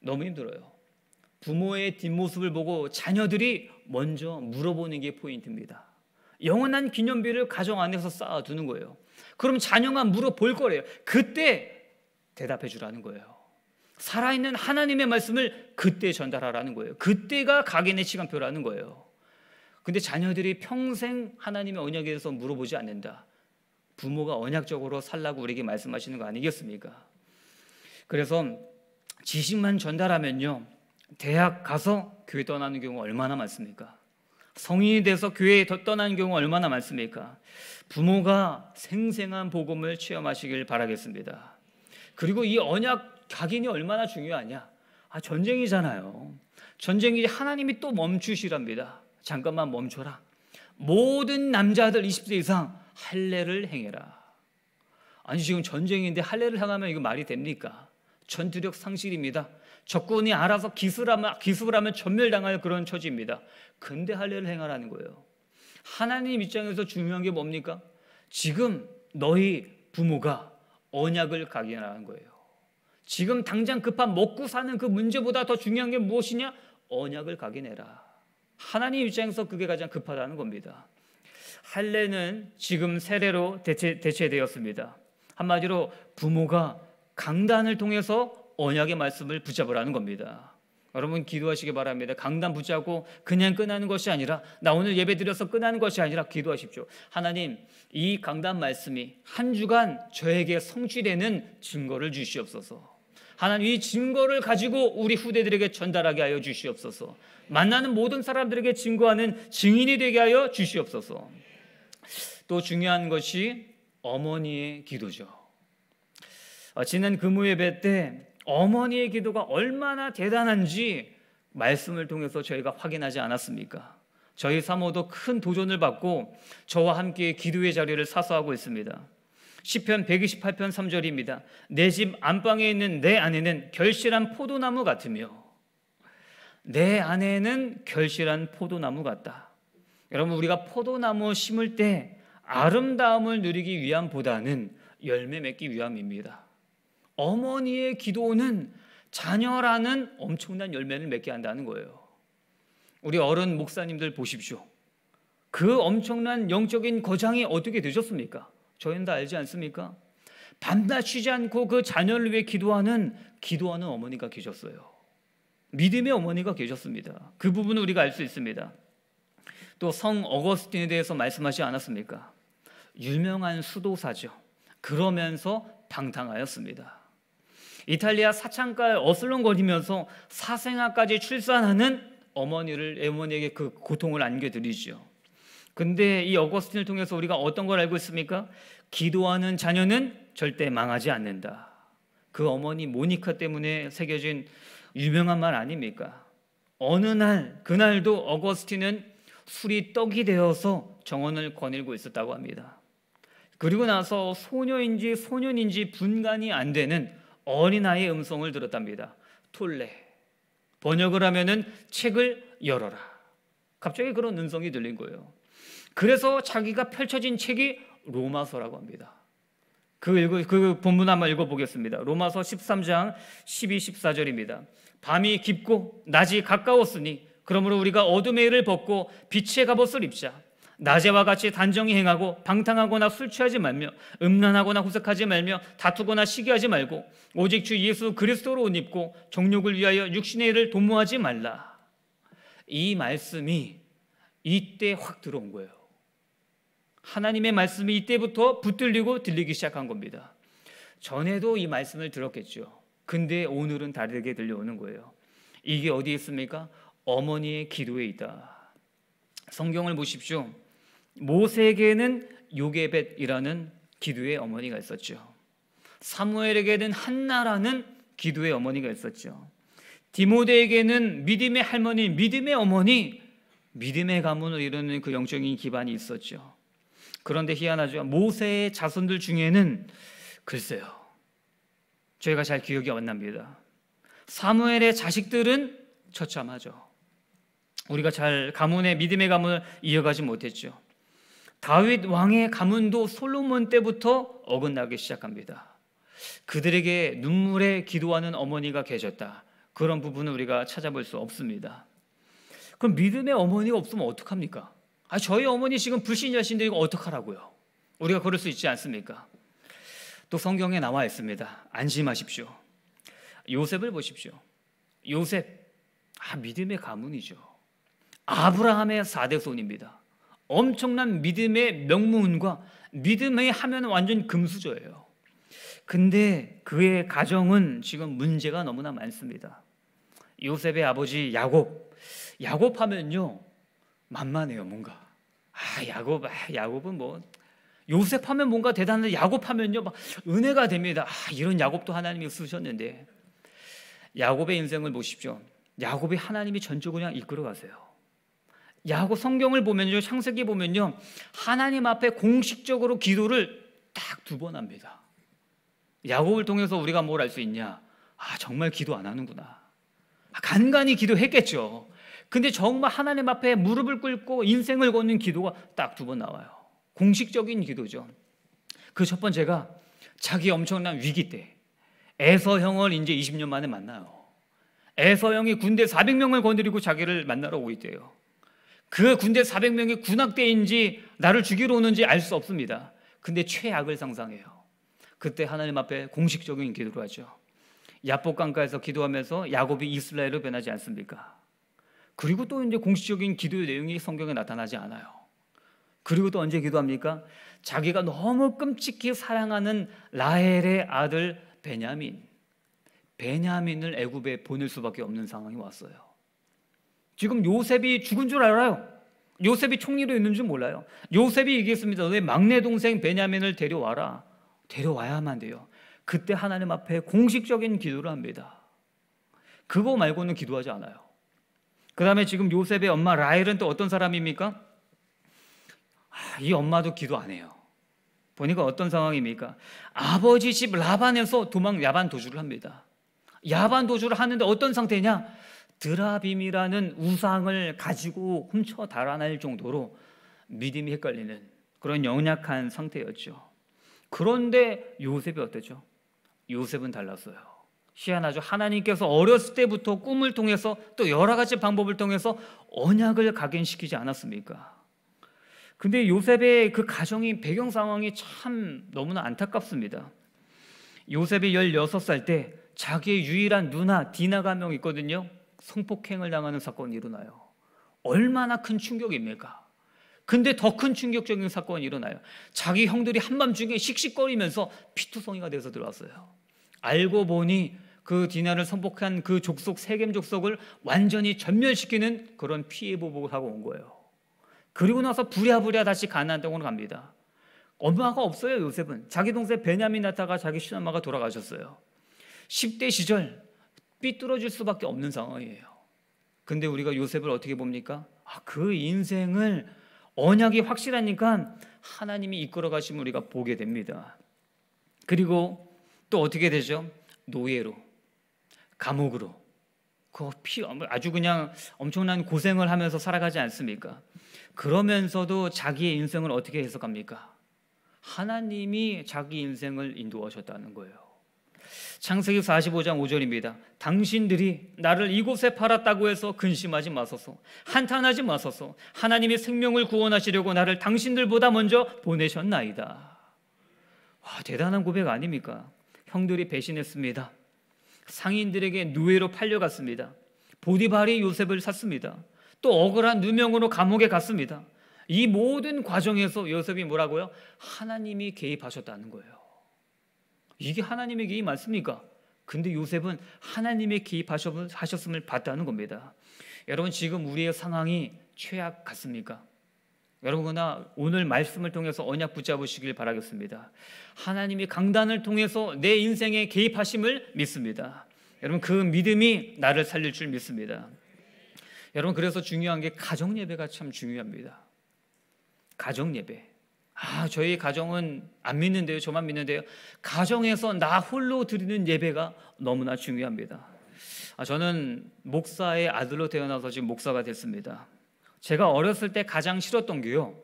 너무 힘들어요. 부모의 뒷모습을 보고 자녀들이 먼저 물어보는 게 포인트입니다. 영원한 기념비를 가정 안에서 쌓아두는 거예요. 그럼 자녀가 물어볼 거래요. 그때 대답해 주라는 거예요. 살아있는 하나님의 말씀을 그때 전달하라는 거예요. 그때가 가인의 시간표라는 거예요. 근데 자녀들이 평생 하나님의 언약에 대해서 물어보지 않는다. 부모가 언약적으로 살라고 우리에게 말씀하시는 거 아니겠습니까? 그래서 지식만 전달하면요. 대학 가서 교회 떠나는 경우 얼마나 많습니까? 성인이 돼서 교회에 더 떠나는 경우 얼마나 많습니까? 부모가 생생한 복음을 체험하시길 바라겠습니다. 그리고 이 언약 각인이 얼마나 중요하냐? 아, 전쟁이잖아요. 전쟁이 하나님이 또 멈추시랍니다. 잠깐만 멈춰라. 모든 남자들 20세 이상 할례를 행해라. 아니 지금 전쟁인데 할례를 행하면 이거 말이 됩니까? 전투력 상실입니다. 적군이 알아서 기술하면 기술하면 전멸당할 그런 처지입니다. 근데 할례를 행하라는 거예요. 하나님 입장에서 중요한 게 뭡니까? 지금 너희 부모가 언약을 각인하는 거예요. 지금 당장 급한 먹고 사는 그 문제보다 더 중요한 게 무엇이냐? 언약을 가게내라 하나님 입장에서 그게 가장 급하다는 겁니다. 할례는 지금 세례로 대체, 되었습니다 한마디로 부모가 강단을 통해서 언약의 말씀을 붙잡으라는 겁니다. 여러분 기도하시기 바랍니다. 강단 붙잡고 그냥 끝나는 것이 아니라 나 오늘 예배 드려서 끝나는 것이 아니라 기도하십시오. 하나님 이 강단 말씀이 한 주간 저에게 성취되는 증거를 주시옵소서. 하나님 이 증거를 가지고 우리 후대들에게 전달하게 하여 주시옵소서. 만나는 모든 사람들에게 증거하는 증인이 되게 하여 주시옵소서. 또 중요한 것이 어머니의 기도죠. 어, 지난 금요예배 때 어머니의 기도가 얼마나 대단한지 말씀을 통해서 저희가 확인하지 않았습니까? 저희 사모도 큰 도전을 받고 저와 함께 기도의 자리를 사수하고 있습니다. 시편 128편 3절입니다. 내 집 안방에 있는 내 아내는 결실한 포도나무 같으며 내 아내는 결실한 포도나무 같다. 여러분 우리가 포도나무 심을 때 아름다움을 누리기 위함보다는 열매 맺기 위함입니다. 어머니의 기도는 자녀라는 엄청난 열매를 맺게 한다는 거예요. 우리 어른 목사님들 보십시오. 그 엄청난 영적인 거장이 어떻게 되셨습니까? 저희는 다 알지 않습니까? 밤낮 쉬지 않고 그 자녀를 위해 기도하는 기도하는 어머니가 계셨어요. 믿음의 어머니가 계셨습니다. 그 부분은 우리가 알 수 있습니다. 또 성 어거스틴에 대해서 말씀하지 않았습니까? 유명한 수도사죠. 그러면서 방탕하였습니다. 이탈리아 사창가에 어슬렁거리면서 사생아까지 출산하는 어머니를 어머니에게 그 고통을 안겨드리죠. 근데 이 어거스틴을 통해서 우리가 어떤 걸 알고 있습니까? 기도하는 자녀는 절대 망하지 않는다. 그 어머니 모니카 때문에 새겨진 유명한 말 아닙니까? 어느 날 그날도 어거스틴은 술이 떡이 되어서 정원을 거닐고 있었다고 합니다. 그리고 나서 소녀인지 소년인지 분간이 안 되는 어린아이의 음성을 들었답니다. 툴레. 번역을 하면은 책을 열어라. 갑자기 그런 음성이 들린 거예요. 그래서 자기가 펼쳐진 책이 로마서라고 합니다. 그, 읽어, 그 본문 한번 읽어보겠습니다. 로마서 13장 12, 14절입니다. 밤이 깊고 낮이 가까웠으니 그러므로 우리가 어둠의 일을 벗고 빛의 갑옷을 입자. 낮에와 같이 단정히 행하고 방탕하거나 술 취하지 말며 음란하거나 후색하지 말며 다투거나 시기하지 말고 오직 주 예수 그리스도로 옷 입고 정욕을 위하여 육신의 일을 도모하지 말라. 이 말씀이 이때 확 들어온 거예요. 하나님의 말씀이 이때부터 붙들리고 들리기 시작한 겁니다. 전에도 이 말씀을 들었겠죠. 근데 오늘은 다르게 들려오는 거예요. 이게 어디에 있습니까? 어머니의 기도에 있다. 성경을 보십시오. 모세에게는 요게벳이라는 기도의 어머니가 있었죠. 사무엘에게는 한나라는 기도의 어머니가 있었죠. 디모데에게는 믿음의 할머니, 믿음의 어머니, 믿음의 가문을 이루는 그 영적인 기반이 있었죠. 그런데 희한하죠. 모세의 자손들 중에는 글쎄요. 저희가 잘 기억이 안 납니다. 사무엘의 자식들은 처참하죠. 우리가 잘 가문의 믿음의 가문을 이어가지 못했죠. 다윗 왕의 가문도 솔로몬 때부터 어긋나기 시작합니다. 그들에게 눈물에 기도하는 어머니가 계셨다. 그런 부분은 우리가 찾아볼 수 없습니다. 그럼 믿음의 어머니가 없으면 어떡합니까? 아, 저희 어머니 지금 불신자신데 이거 어떡하라고요? 우리가 그럴 수 있지 않습니까? 또 성경에 나와 있습니다. 안심하십시오. 요셉을 보십시오. 요셉, 아, 믿음의 가문이죠. 아브라함의 4대손입니다. 엄청난 믿음의 명문과 믿음의 하면 완전 금수저예요. 근데 그의 가정은 지금 문제가 너무나 많습니다. 요셉의 아버지 야곱. 야곱 하면요. 만만해요, 뭔가. 아, 야곱, 아, 야곱은 뭐 요셉 하면 뭔가 대단한데 야곱 하면요. 막 은혜가 됩니다. 아, 이런 야곱도 하나님이 쓰셨는데. 야곱의 인생을 보십시오. 야곱이 하나님이 전적으로 그냥 이끌어 가세요. 야곱 성경을 보면요, 창세기 보면요, 하나님 앞에 공식적으로 기도를 딱 두 번 합니다. 야곱을 통해서 우리가 뭘 알 수 있냐? 아, 정말 기도 안 하는구나. 아, 간간히 기도했겠죠. 근데 정말 하나님 앞에 무릎을 꿇고 인생을 걷는 기도가 딱 두 번 나와요. 공식적인 기도죠. 그 첫 번째가 자기 엄청난 위기 때 에서 형을 이제 20년 만에 만나요. 에서 형이 군대 400명을 건드리고 자기를 만나러 오게 돼요. 그 군대 400명이 군악대인지 나를 죽이러 오는지 알 수 없습니다. 근데 최악을 상상해요. 그때 하나님 앞에 공식적인 기도를 하죠. 야복강가에서 기도하면서 야곱이 이스라엘로 변하지 않습니까? 그리고 또 이제 공식적인 기도의 내용이 성경에 나타나지 않아요. 그리고 또 언제 기도합니까? 자기가 너무 끔찍히 사랑하는 라헬의 아들 베냐민, 베냐민을 애굽에 보낼 수밖에 없는 상황이 왔어요. 지금 요셉이 죽은 줄 알아요. 요셉이 총리로 있는 줄 몰라요. 요셉이 얘기했습니다. 너의 막내 동생 베냐민을 데려와라. 데려와야만 돼요. 그때 하나님 앞에 공식적인 기도를 합니다. 그거 말고는 기도하지 않아요. 그 다음에 지금 요셉의 엄마 라헬은 또 어떤 사람입니까? 아, 이 엄마도 기도 안 해요. 보니까 어떤 상황입니까? 아버지 집 라반에서 도망 야반 도주를 합니다. 야반 도주를 하는데 어떤 상태냐? 드라빔이라는 우상을 가지고 훔쳐 달아날 정도로 믿음이 헷갈리는 그런 영약한 상태였죠. 그런데 요셉이 어땠죠? 요셉은 달랐어요. 희한하죠. 하나님께서 어렸을 때부터 꿈을 통해서 또 여러 가지 방법을 통해서 언약을 각인시키지 않았습니까? 근데 요셉의 그 가정이 배경 상황이 참 너무나 안타깝습니다. 요셉이 16살 때 자기의 유일한 누나 디나가 한명 있거든요. 성폭행을 당하는 사건이 일어나요. 얼마나 큰 충격입니까? 근데 더 큰 충격적인 사건이 일어나요. 자기 형들이 한밤중에 씩씩거리면서 피투성이가 돼서 들어왔어요. 알고 보니 그 디나를 선복한 그 족속 세겜 족속을 완전히 전멸시키는 그런 피해 보복을 하고 온 거예요. 그리고 나서 부랴부랴 다시 가나안 땅으로 갑니다. 엄마가 없어요 요셉은 자기 동생 베냐민 나타가 자기 시엄마가 돌아가셨어요. 10대 시절 삐뚤어질 수밖에 없는 상황이에요. 근데 우리가 요셉을 어떻게 봅니까? 아, 그 인생을 언약이 확실하니까 하나님이 이끌어 가시면 우리가 보게 됩니다. 그리고 또 어떻게 되죠? 노예로, 감옥으로, 그 피, 아주 그냥 엄청난 고생을 하면서 살아가지 않습니까? 그러면서도 자기의 인생을 어떻게 해석합니까? 하나님이 자기 인생을 인도하셨다는 거예요. 창세기 45장 5절입니다. 당신들이 나를 이곳에 팔았다고 해서 근심하지 마소서, 한탄하지 마소서, 하나님의 생명을 구원하시려고 나를 당신들보다 먼저 보내셨나이다. 와, 대단한 고백 아닙니까? 형들이 배신했습니다. 상인들에게 누에로 팔려갔습니다. 보디발이 요셉을 샀습니다. 또 억울한 누명으로 감옥에 갔습니다. 이 모든 과정에서 요셉이 뭐라고요? 하나님이 개입하셨다는 거예요. 이게 하나님의 계획이 맞습니까? 근데 요셉은 하나님의 개입하셨음을 봤다는 겁니다. 여러분 지금 우리의 상황이 최악 같습니까? 여러분나 오늘 말씀을 통해서 언약 붙잡으시길 바라겠습니다. 하나님이 강단을 통해서 내 인생에 개입하심을 믿습니다. 여러분 그 믿음이 나를 살릴 줄 믿습니다. 여러분 그래서 중요한 게 가정 예배가 참 중요합니다. 가정 예배. 아, 저희 가정은 안 믿는데요. 저만 믿는데요. 가정에서 나 홀로 드리는 예배가 너무나 중요합니다. 아, 저는 목사의 아들로 태어나서 지금 목사가 됐습니다. 제가 어렸을 때 가장 싫었던 게요.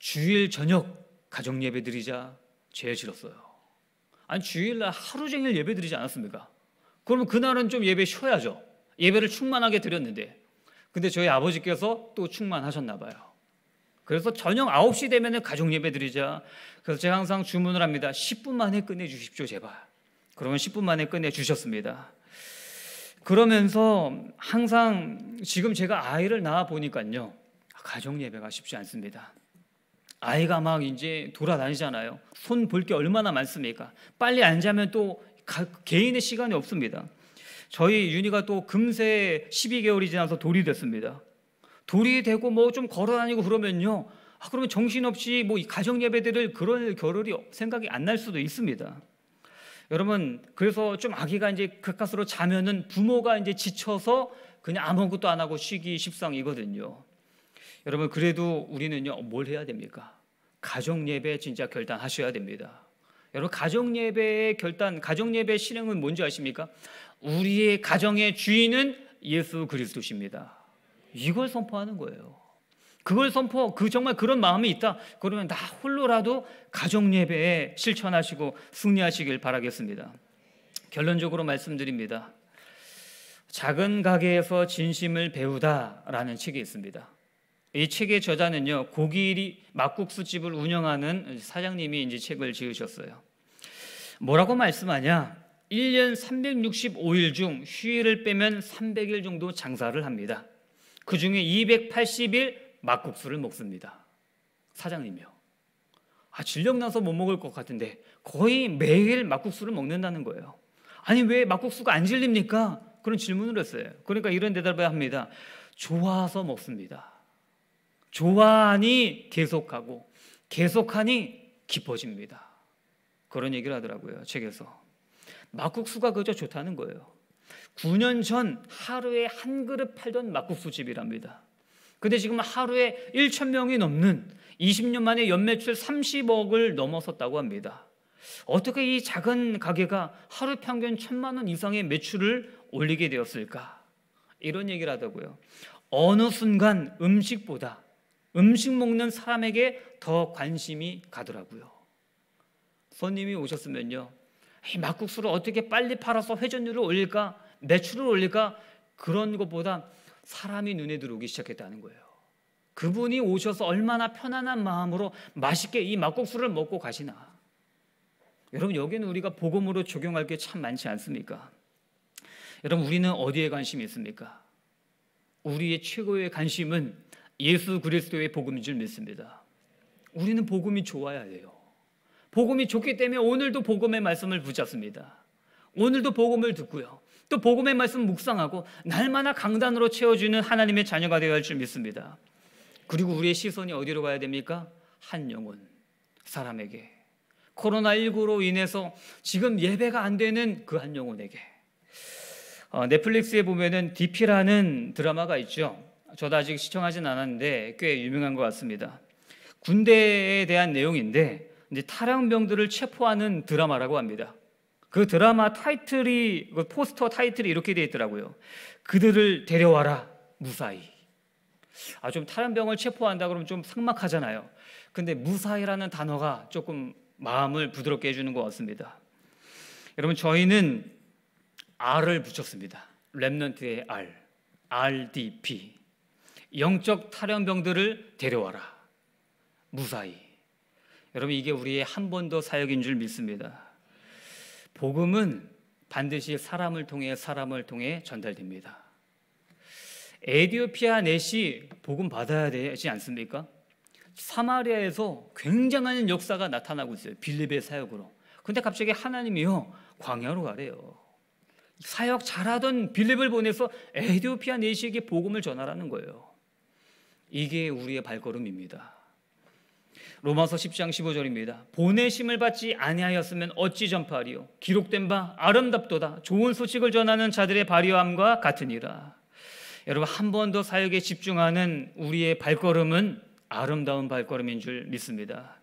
주일 저녁 가정 예배 드리자 제일 싫었어요. 아니 주일날 하루 종일 예배 드리지 않았습니까? 그러면 그날은 좀 예배 쉬어야죠. 예배를 충만하게 드렸는데. 근데 저희 아버지께서 또 충만하셨나 봐요. 그래서 저녁 9시 되면 가족 예배 드리자. 그래서 제가 항상 주문을 합니다. 10분 만에 끝내 주십시오, 제발. 그러면 10분 만에 끝내 주셨습니다. 그러면서 항상 지금 제가 아이를 낳아 보니까요. 가족 예배가 쉽지 않습니다. 아이가 막 이제 돌아다니잖아요. 손 볼 게 얼마나 많습니까? 빨리 안 자면 또 가, 개인의 시간이 없습니다. 저희 윤희가 또 금세 12개월이 지나서 돌이 됐습니다. 돌이 되고 뭐 좀 걸어다니고 그러면요. 아, 그러면 정신없이 뭐 이 가정 예배들을 그럴 겨를이 생각이 안 날 수도 있습니다. 여러분, 그래서 좀 아기가 이제 극가스로 자면은 부모가 이제 지쳐서 그냥 아무것도 안 하고 쉬기 십상이거든요. 여러분, 그래도 우리는요, 뭘 해야 됩니까? 가정 예배 진짜 결단하셔야 됩니다. 여러분, 가정 예배의 결단, 가정 예배 실행은 뭔지 아십니까? 우리의 가정의 주인은 예수 그리스도십니다. 이걸 선포하는 거예요. 그걸 선포, 그 정말 그런 마음이 있다. 그러면 나 홀로라도 가정 예배에 실천하시고 승리하시길 바라겠습니다. 결론적으로 말씀드립니다. 작은 가게에서 진심을 배우다라는 책이 있습니다. 이 책의 저자는요 고기 막국수 집을 운영하는 사장님이 이제 책을 지으셨어요. 뭐라고 말씀하냐? 1년 365일 중 휴일을 빼면 300일 정도 장사를 합니다. 그 중에 280일 막국수를 먹습니다. 사장님이요. 아, 진력 나서 못 먹을 것 같은데 거의 매일 막국수를 먹는다는 거예요. 아니, 왜 막국수가 안 질립니까? 그런 질문을 했어요. 그러니까 이런 대답을 합니다. 좋아서 먹습니다. 좋아하니 계속하고, 계속하니 깊어집니다. 그런 얘기를 하더라고요, 책에서. 막국수가 그저 좋다는 거예요. 9년 전 하루에 한 그릇 팔던 막국수집이랍니다. 근데 지금 하루에 1천 명이 넘는 20년 만에 연매출 30억을 넘어섰다고 합니다. 어떻게 이 작은 가게가 하루 평균 천만 원 이상의 매출을 올리게 되었을까? 이런 얘기를 하더고요. 어느 순간 음식보다 음식 먹는 사람에게 더 관심이 가더라고요. 손님이 오셨으면요. 이 막국수를 어떻게 빨리 팔아서 회전율을 올릴까 매출을 올릴까 그런 것보다 사람이 눈에 들어오기 시작했다는 거예요. 그분이 오셔서 얼마나 편안한 마음으로 맛있게 이 막국수를 먹고 가시나. 여러분 여기는 우리가 복음으로 적용할 게 참 많지 않습니까? 여러분 우리는 어디에 관심이 있습니까? 우리의 최고의 관심은 예수 그리스도의 복음인 줄 믿습니다. 우리는 복음이 좋아야 해요. 복음이 좋기 때문에 오늘도 복음의 말씀을 붙잡습니다. 오늘도 복음을 듣고요. 또 복음의 말씀 묵상하고 날마다 강단으로 채워주는 하나님의 자녀가 되어야 할 줄 믿습니다. 그리고 우리의 시선이 어디로 가야 됩니까? 한 영혼, 사람에게. 코로나19로 인해서 지금 예배가 안 되는 그 한 영혼에게. 어, 넷플릭스에 보면은 DP라는 드라마가 있죠. 저도 아직 시청하진 않았는데 꽤 유명한 것 같습니다. 군대에 대한 내용인데 이제 탈영병들을 체포하는 드라마라고 합니다. 그 드라마 타이틀이 그 포스터 타이틀이 이렇게 되어 있더라고요. 그들을 데려와라 무사히. 아좀 탈영병을 체포한다 그러면 좀 상막하잖아요. 근데 무사히라는 단어가 조금 마음을 부드럽게 해주는 것 같습니다. 여러분 저희는 R을 붙였습니다. 랩넌트의 R, RDP, 영적 탈영병들을 데려와라 무사히. 여러분 이게 우리의 한 번 더 사역인 줄 믿습니다. 복음은 반드시 사람을 통해 사람을 통해 전달됩니다. 에디오피아 넷이 복음 받아야 되지 않습니까? 사마리아에서 굉장한 역사가 나타나고 있어요. 빌립의 사역으로. 근데 갑자기 하나님이요 광야로 가래요. 사역 잘하던 빌립을 보내서 에디오피아 내시에게 복음을 전하라는 거예요. 이게 우리의 발걸음입니다. 로마서 10장 15절입니다. 보내심을 받지 아니하였으면 어찌 전파하리요 기록된 바 아름답도다 좋은 소식을 전하는 자들의 발효함과 같으니라. 여러분 한 번 더 사역에 집중하는 우리의 발걸음은 아름다운 발걸음인 줄 믿습니다.